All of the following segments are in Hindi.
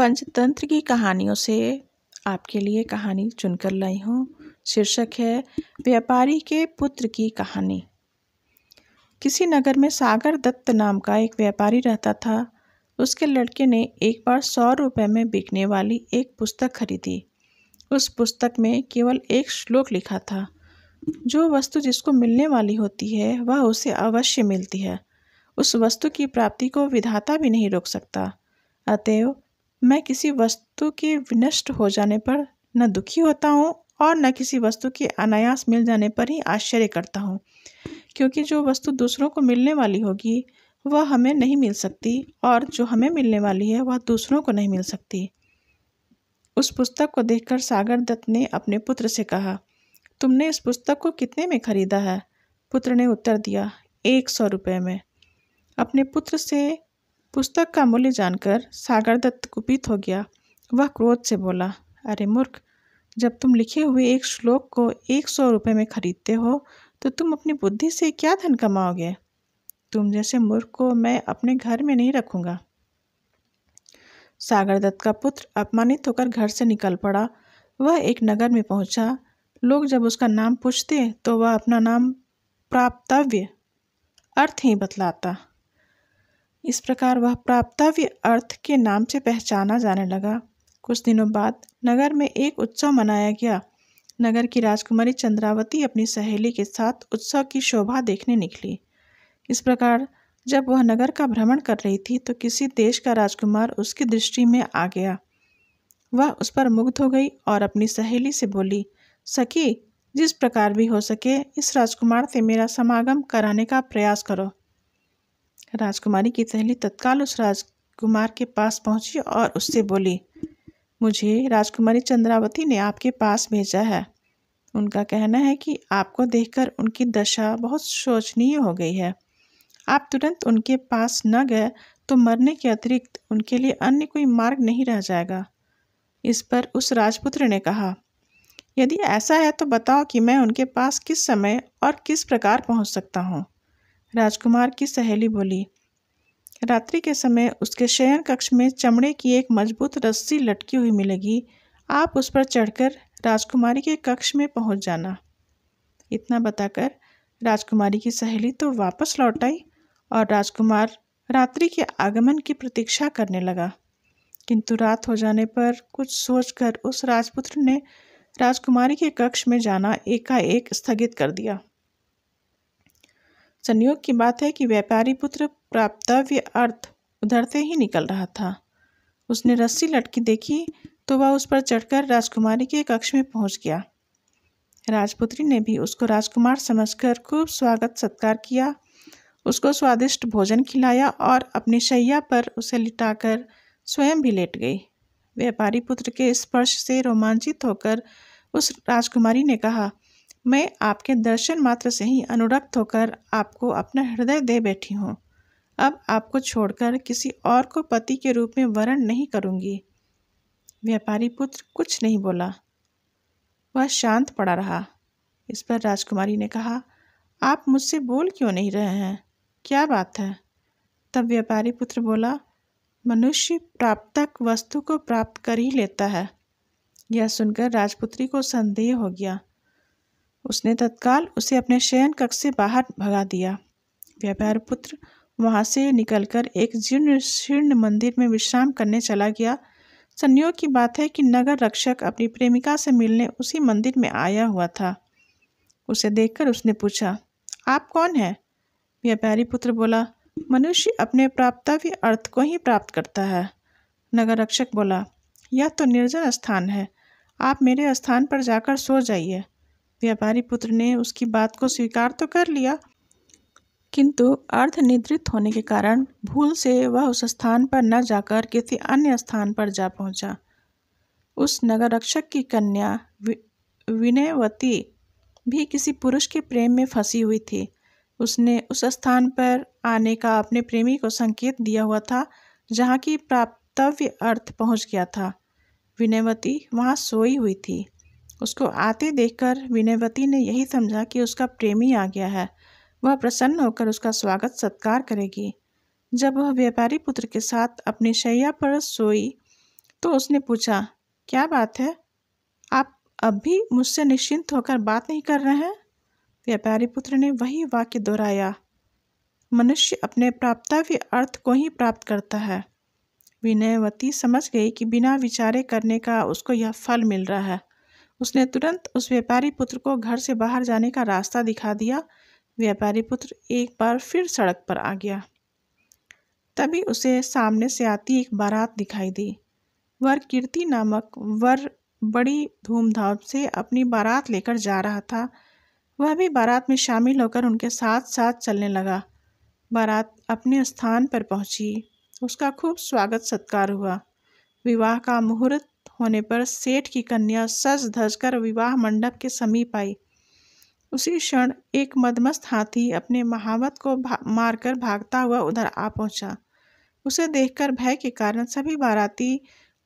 पंचतंत्र की कहानियों से आपके लिए कहानी चुनकर लाई हूँ शीर्षक है व्यापारी के पुत्र की कहानी किसी नगर में सागर दत्त नाम का एक व्यापारी रहता था उसके लड़के ने एक बार सौ रुपये में बिकने वाली एक पुस्तक खरीदी उस पुस्तक में केवल एक श्लोक लिखा था जो वस्तु जिसको मिलने वाली होती है वह उसे अवश्य मिलती है उस वस्तु की प्राप्ति को विधाता भी नहीं रोक सकता अतएव मैं किसी वस्तु के विनष्ट हो जाने पर न दुखी होता हूँ और न किसी वस्तु के अनायास मिल जाने पर ही आश्चर्य करता हूँ क्योंकि जो वस्तु दूसरों को मिलने वाली होगी वह हमें नहीं मिल सकती और जो हमें मिलने वाली है वह दूसरों को नहीं मिल सकती उस पुस्तक को देखकर सागर दत्त ने अपने पुत्र से कहा तुमने इस पुस्तक को कितने में खरीदा है पुत्र ने उत्तर दिया एक सौ रुपये में अपने पुत्र से पुस्तक का मूल्य जानकर सागर दत्त कुपित हो गया वह क्रोध से बोला अरे मूर्ख जब तुम लिखे हुए एक श्लोक को एक सौ रुपये में खरीदते हो तो तुम अपनी बुद्धि से क्या धन कमाओगे तुम जैसे मूर्ख को मैं अपने घर में नहीं रखूँगा सागर दत्त का पुत्र अपमानित होकर घर से निकल पड़ा वह एक नगर में पहुंचा लोग जब उसका नाम पूछते तो वह अपना नाम प्राप्तव्य अर्थ ही बतलाता इस प्रकार वह प्राप्तव्य अर्थ के नाम से पहचाना जाने लगा कुछ दिनों बाद नगर में एक उत्सव मनाया गया नगर की राजकुमारी चंद्रावती अपनी सहेली के साथ उत्सव की शोभा देखने निकली इस प्रकार जब वह नगर का भ्रमण कर रही थी तो किसी देश का राजकुमार उसकी दृष्टि में आ गया वह उस पर मुग्ध हो गई और अपनी सहेली से बोली सखी जिस प्रकार भी हो सके इस राजकुमार से मेरा समागम कराने का प्रयास करो राजकुमारी की सहेली तत्काल उस राजकुमार के पास पहुंची और उससे बोली मुझे राजकुमारी चंद्रावती ने आपके पास भेजा है उनका कहना है कि आपको देखकर उनकी दशा बहुत शोचनीय हो गई है आप तुरंत उनके पास न गए तो मरने के अतिरिक्त उनके लिए अन्य कोई मार्ग नहीं रह जाएगा इस पर उस राजपुत्र ने कहा यदि ऐसा है तो बताओ कि मैं उनके पास किस समय और किस प्रकार पहुंच सकता हूं। राजकुमार की सहेली बोली रात्रि के समय उसके शयन कक्ष में चमड़े की एक मजबूत रस्सी लटकी हुई मिलेगी आप उस पर चढ़कर राजकुमारी के कक्ष में पहुंच जाना इतना बताकर राजकुमारी की सहेली तो वापस लौट आई और राजकुमार रात्रि के आगमन की प्रतीक्षा करने लगा किंतु रात हो जाने पर कुछ सोचकर उस राजपुत्र ने राजकुमारी के कक्ष में जाना एकाएक स्थगित कर दिया संयोग की बात है कि व्यापारी पुत्र प्राप्तव्य अर्थ उधर से ही निकल रहा था उसने रस्सी लटकी देखी तो वह उस पर चढ़कर राजकुमारी के कक्ष में पहुंच गया राजपुत्री ने भी उसको राजकुमार समझकर खूब स्वागत सत्कार किया उसको स्वादिष्ट भोजन खिलाया और अपनी शैया पर उसे लिटाकर स्वयं भी लेट गई व्यापारी पुत्र के स्पर्श से रोमांचित होकर उस राजकुमारी ने कहा मैं आपके दर्शन मात्र से ही अनुरक्त होकर आपको अपना हृदय दे बैठी हूँ अब आपको छोड़कर किसी और को पति के रूप में वरण नहीं करूँगी व्यापारी पुत्र कुछ नहीं बोला वह शांत पड़ा रहा इस पर राजकुमारी ने कहा आप मुझसे बोल क्यों नहीं रहे हैं क्या बात है तब व्यापारी पुत्र बोला मनुष्य प्राप्तक वस्तु को प्राप्त कर ही लेता है यह सुनकर राजपुत्री को संदेह हो गया उसने तत्काल उसे अपने शयन कक्ष से बाहर भगा दिया व्यापार पुत्र वहाँ से निकलकर एक जीर्ण शीर्ण मंदिर में विश्राम करने चला गया संयोग की बात है कि नगर रक्षक अपनी प्रेमिका से मिलने उसी मंदिर में आया हुआ था उसे देखकर उसने पूछा आप कौन हैं व्यापारी पुत्र बोला मनुष्य अपने प्राप्तव्य अर्थ को ही प्राप्त करता है नगर रक्षक बोला यह तो निर्जन स्थान है आप मेरे स्थान पर जाकर सो जाइए व्यापारी पुत्र ने उसकी बात को स्वीकार तो कर लिया किंतु अर्धनिद्रित होने के कारण भूल से वह उस स्थान पर न जाकर किसी अन्य स्थान पर जा पहुंचा। उस नगर रक्षक की कन्या वि, विनयवती भी किसी पुरुष के प्रेम में फंसी हुई थी उसने उस स्थान पर आने का अपने प्रेमी को संकेत दिया हुआ था जहाँ की प्राप्तव्य अर्थ पहुँच गया था विनयवती वहाँ सोई हुई थी उसको आते देखकर विनयवती ने यही समझा कि उसका प्रेमी आ गया है वह प्रसन्न होकर उसका स्वागत सत्कार करेगी जब वह व्यापारी पुत्र के साथ अपनी शैया पर सोई तो उसने पूछा क्या बात है आप अब भी मुझसे निश्चिंत होकर बात नहीं कर रहे हैं व्यापारी पुत्र ने वही वाक्य दोहराया मनुष्य अपने प्राप्तव्य अर्थ को ही प्राप्त करता है विनयवती समझ गई कि बिना विचारे करने का उसको यह फल मिल रहा है उसने तुरंत उस व्यापारी पुत्र को घर से बाहर जाने का रास्ता दिखा दिया व्यापारी पुत्र एक बार फिर सड़क पर आ गया तभी उसे सामने से आती एक बारात दिखाई दी वर कीर्ति नामक वर बड़ी धूमधाम से अपनी बारात लेकर जा रहा था वह भी बारात में शामिल होकर उनके साथ साथ चलने लगा बारात अपने स्थान पर पहुंची उसका खूब स्वागत सत्कार हुआ विवाह का मुहूर्त होने पर सेठ की कन्या सज धज कर विवाह मंडप के समीप आई उसी क्षण एक मदमस्त हाथी अपने महावत को भा, मारकर भागता हुआ उधर आ पहुंचा उसे देखकर भय के कारण सभी बाराती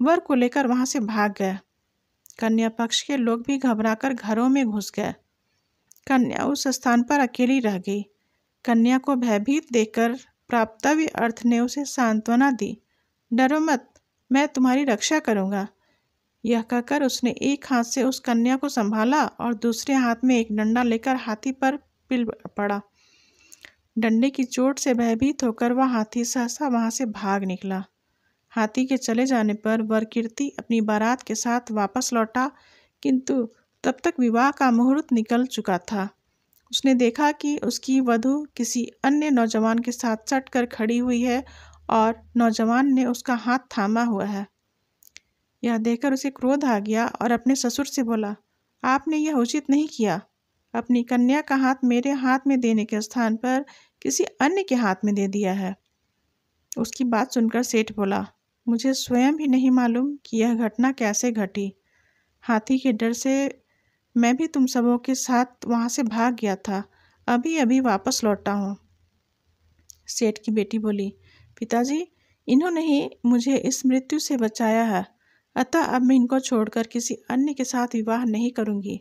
वर को लेकर वहां से भाग गए कन्या पक्ष के लोग भी घबराकर घरों में घुस गए कन्या उस स्थान पर अकेली रह गई कन्या को भयभीत देखकर प्राप्तव्य अर्थ ने उसे सांत्वना दी डरो मत मैं तुम्हारी रक्षा करूंगा यह कहकर उसने एक हाथ से उस कन्या को संभाला और दूसरे हाथ में एक डंडा लेकर हाथी पर पिल पड़ा डंडे की चोट से भयभीत होकर वह हाथी सहसा वहाँ से भाग निकला हाथी के चले जाने पर वरकीर्ति अपनी बारात के साथ वापस लौटा किंतु तब तक विवाह का मुहूर्त निकल चुका था उसने देखा कि उसकी वधु किसी अन्य नौजवान के साथ चट कर खड़ी हुई है और नौजवान ने उसका हाथ थामा हुआ है यह देखकर उसे क्रोध आ गया और अपने ससुर से बोला आपने यह उचित नहीं किया अपनी कन्या का हाथ मेरे हाथ में देने के स्थान पर किसी अन्य के हाथ में दे दिया है उसकी बात सुनकर सेठ बोला मुझे स्वयं भी नहीं मालूम कि यह घटना कैसे घटी हाथी के डर से मैं भी तुम सबों के साथ वहाँ से भाग गया था अभी अभी वापस लौटा हूँ सेठ की बेटी बोली पिताजी इन्होंने ही मुझे इस मृत्यु से बचाया है अतः अब मैं इनको छोड़कर किसी अन्य के साथ विवाह नहीं करूंगी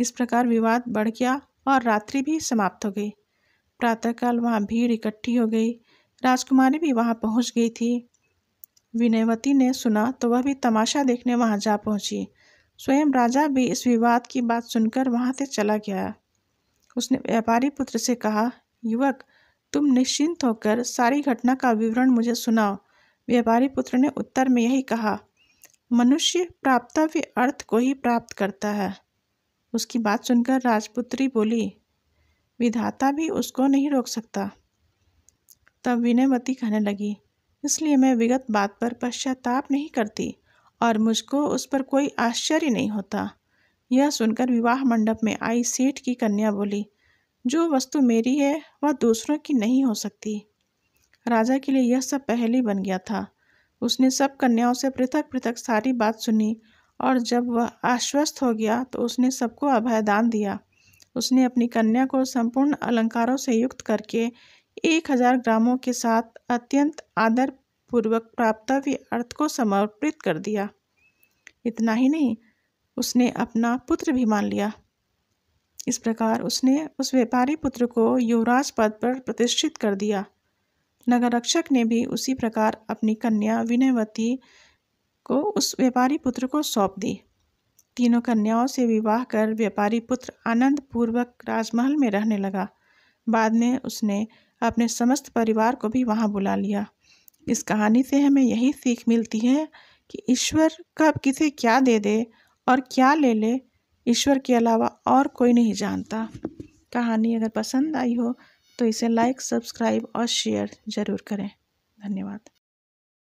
इस प्रकार विवाद बढ़ गया और रात्रि भी समाप्त हो गई प्रातःकाल वहाँ भीड़ इकट्ठी हो गई राजकुमारी भी वहाँ पहुँच गई थी विनयवती ने सुना तो वह भी तमाशा देखने वहाँ जा पहुँची स्वयं राजा भी इस विवाद की बात सुनकर वहाँ से चला गया उसने व्यापारी पुत्र से कहा युवक तुम निश्चिंत होकर सारी घटना का विवरण मुझे सुनाओ व्यापारी पुत्र ने उत्तर में यही कहा मनुष्य प्राप्तव्य अर्थ को ही प्राप्त करता है उसकी बात सुनकर राजपुत्री बोली विधाता भी उसको नहीं रोक सकता तब विनयमती कहने लगी इसलिए मैं विगत बात पर पश्चाताप नहीं करती और मुझको उस पर कोई आश्चर्य नहीं होता यह सुनकर विवाह मंडप में आई सेठ की कन्या बोली जो वस्तु मेरी है वह दूसरों की नहीं हो सकती राजा के लिए यह सब पहले बन गया था उसने सब कन्याओं से पृथक पृथक सारी बात सुनी और जब वह आश्वस्त हो गया तो उसने सबको अभयदान दिया उसने अपनी कन्या को संपूर्ण अलंकारों से युक्त करके एक हजार ग्रामों के साथ अत्यंत आदर पूर्वक प्राप्तव्य अर्थ को समर्पित कर दिया इतना ही नहीं उसने अपना पुत्र भी मान लिया इस प्रकार उसने उस व्यापारी पुत्र को युवराज पद पर प्रतिष्ठित कर दिया नगर रक्षक ने भी उसी प्रकार अपनी कन्या विनयवती को उस व्यापारी पुत्र को सौंप दी तीनों कन्याओं से विवाह कर व्यापारी पुत्र आनंद पूर्वक राजमहल में रहने लगा बाद में उसने अपने समस्त परिवार को भी वहाँ बुला लिया इस कहानी से हमें यही सीख मिलती है कि ईश्वर कब किसे क्या दे दे और क्या ले ले ईश्वर के अलावा और कोई नहीं जानता कहानी अगर पसंद आई हो तो इसे लाइक सब्सक्राइब और शेयर ज़रूर करें धन्यवाद